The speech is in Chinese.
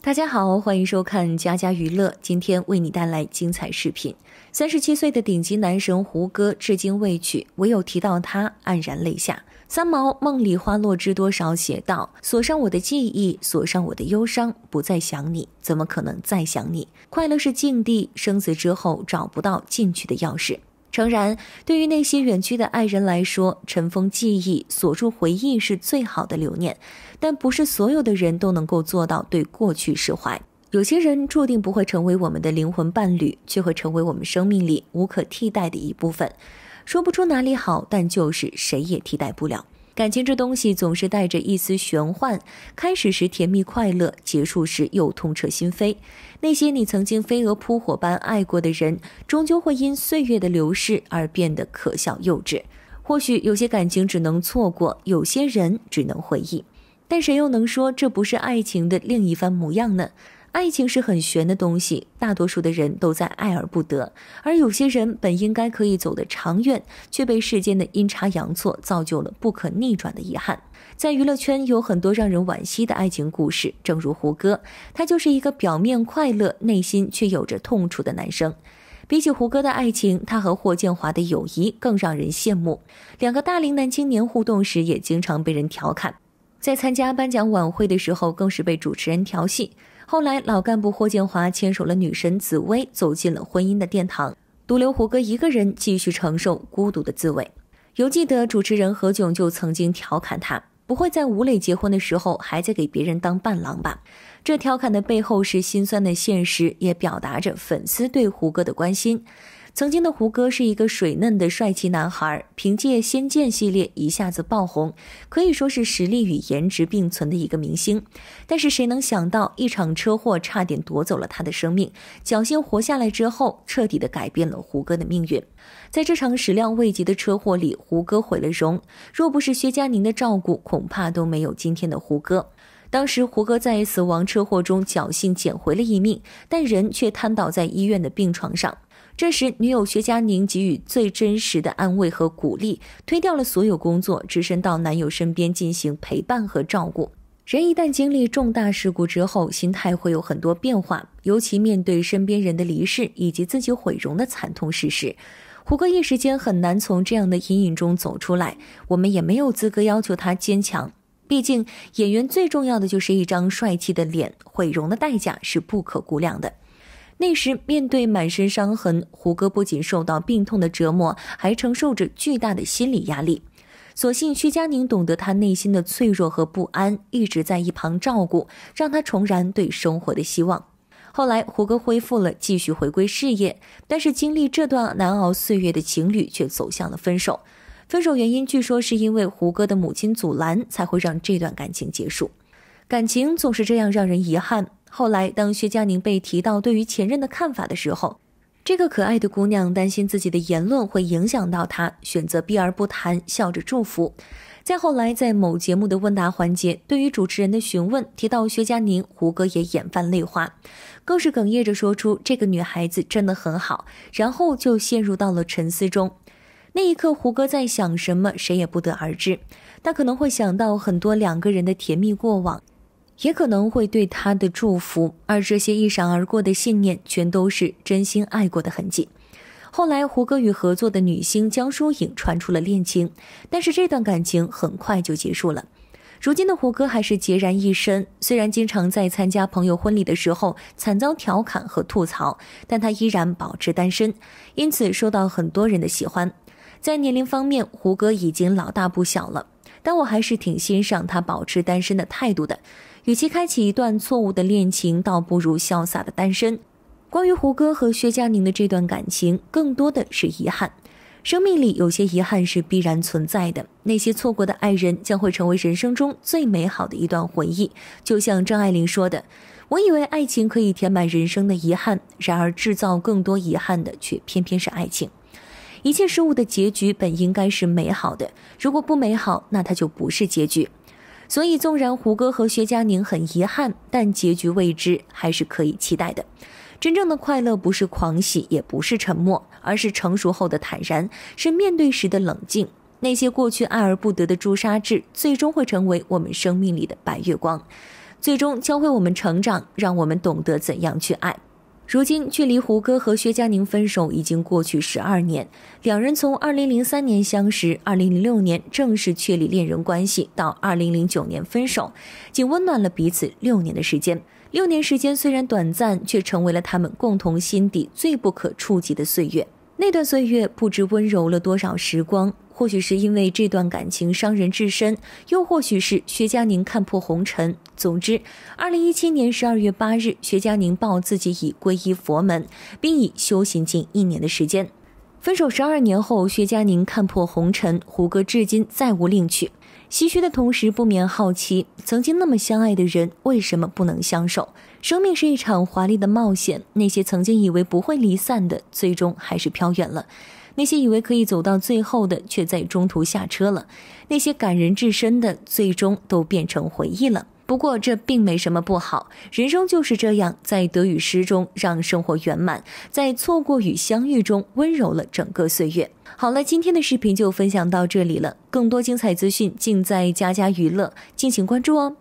大家好，欢迎收看家家娱乐，今天为你带来精彩视频。三十七岁的顶级男神胡歌至今未娶，唯有提到他，黯然泪下。三毛《梦里花落知多少》写道：“锁上我的记忆，锁上我的忧伤，不再想你，怎么可能再想你？快乐是禁地，生死之后找不到进去的钥匙。”诚然，对于那些远去的爱人来说，尘封记忆、锁住回忆是最好的留念，但不是所有的人都能够做到对过去释怀。有些人注定不会成为我们的灵魂伴侣，却会成为我们生命里无可替代的一部分。说不出哪里好，但就是谁也替代不了。感情这东西总是带着一丝玄幻，开始时甜蜜快乐，结束时又痛彻心扉。那些你曾经飞蛾扑火般爱过的人，终究会因岁月的流逝而变得可笑幼稚。或许有些感情只能错过，有些人只能回忆，但谁又能说这不是爱情的另一番模样呢？爱情是很玄的东西，大多数的人都在爱而不得，而有些人本应该可以走得长远，却被世间的阴差阳错造就了不可逆转的遗憾。在娱乐圈有很多让人惋惜的爱情故事，正如胡歌，他就是一个表面快乐，内心却有着痛楚的男生。比起胡歌的爱情，他和霍建华的友谊更让人羡慕。两个大龄男青年互动时也经常被人调侃，在参加颁奖晚会的时候更是被主持人调戏。后来，老干部霍建华牵手了女神紫薇，走进了婚姻的殿堂，独留胡歌一个人继续承受孤独的滋味。犹记得主持人何炅就曾经调侃他，不会在吴磊结婚的时候还在给别人当伴郎吧？这调侃的背后是心酸的现实，也表达着粉丝对胡歌的关心。曾经的胡歌是一个水嫩的帅气男孩，凭借《仙剑》系列一下子爆红，可以说是实力与颜值并存的一个明星。但是谁能想到，一场车祸差点夺走了他的生命，侥幸活下来之后，彻底的改变了胡歌的命运。在这场始料未及的车祸里，胡歌毁了容。若不是薛佳凝的照顾，恐怕都没有今天的胡歌。当时胡歌在死亡车祸中侥幸捡回了一命，但人却瘫倒在医院的病床上。这时，女友薛佳凝给予最真实的安慰和鼓励，推掉了所有工作，只身到男友身边进行陪伴和照顾。人一旦经历重大事故之后，心态会有很多变化，尤其面对身边人的离世以及自己毁容的惨痛事实，胡歌一时间很难从这样的阴影中走出来。我们也没有资格要求他坚强，毕竟演员最重要的就是一张帅气的脸，毁容的代价是不可估量的。那时，面对满身伤痕，胡歌不仅受到病痛的折磨，还承受着巨大的心理压力。所幸，薛佳凝懂得他内心的脆弱和不安，一直在一旁照顾，让他重燃对生活的希望。后来，胡歌恢复了，继续回归事业。但是，经历这段难熬岁月的情侣却走向了分手。分手原因据说是因为胡歌的母亲阻拦，才会让这段感情结束。感情总是这样，让人遗憾。后来，当薛佳凝被提到对于前任的看法的时候，这个可爱的姑娘担心自己的言论会影响到她，选择避而不谈，笑着祝福。再后来，在某节目的问答环节，对于主持人的询问提到薛佳凝，胡歌也眼泛泪花，更是哽咽着说出这个女孩子真的很好，然后就陷入到了沉思中。那一刻，胡歌在想什么，谁也不得而知。他可能会想到很多两个人的甜蜜过往。也可能会对他的祝福，而这些一闪而过的信念，全都是真心爱过的痕迹。后来，胡歌与合作的女星江疏影传出了恋情，但是这段感情很快就结束了。如今的胡歌还是孑然一身，虽然经常在参加朋友婚礼的时候惨遭调侃和吐槽，但他依然保持单身，因此受到很多人的喜欢。在年龄方面，胡歌已经老大不小了，但我还是挺欣赏他保持单身的态度的。与其开启一段错误的恋情，倒不如潇洒的单身。关于胡歌和薛佳凝的这段感情，更多的是遗憾。生命里有些遗憾是必然存在的，那些错过的爱人将会成为人生中最美好的一段回忆。就像张爱玲说的：“我以为爱情可以填满人生的遗憾，然而制造更多遗憾的却偏偏是爱情。”一切事物的结局本应该是美好的，如果不美好，那它就不是结局。所以，纵然胡歌和薛佳凝很遗憾，但结局未知，还是可以期待的。真正的快乐，不是狂喜，也不是沉默，而是成熟后的坦然，是面对时的冷静。那些过去爱而不得的朱砂痣，最终会成为我们生命里的白月光，最终教会我们成长，让我们懂得怎样去爱。如今，距离胡歌和薛佳凝分手已经过去十二年。两人从二零零三年相识，二零零六年正式确立恋人关系，到二零零九年分手，仅温暖了彼此六年的时间。六年时间虽然短暂，却成为了他们共同心底最不可触及的岁月。那段岁月不知温柔了多少时光，或许是因为这段感情伤人至深，又或许是薛佳凝看破红尘。总之，二零一七年十二月八日，薛佳凝报自己已皈依佛门，并已修行近一年的时间。分手十二年后，薛佳凝看破红尘，胡歌至今再无另娶。唏嘘的同时，不免好奇，曾经那么相爱的人，为什么不能相守？生命是一场华丽的冒险，那些曾经以为不会离散的，最终还是飘远了；那些以为可以走到最后的，却在中途下车了；那些感人至深的，最终都变成回忆了。不过这并没什么不好，人生就是这样，在得与失中让生活圆满，在错过与相遇中温柔了整个岁月。好了，今天的视频就分享到这里了，更多精彩资讯尽在家家娱乐，敬请关注哦。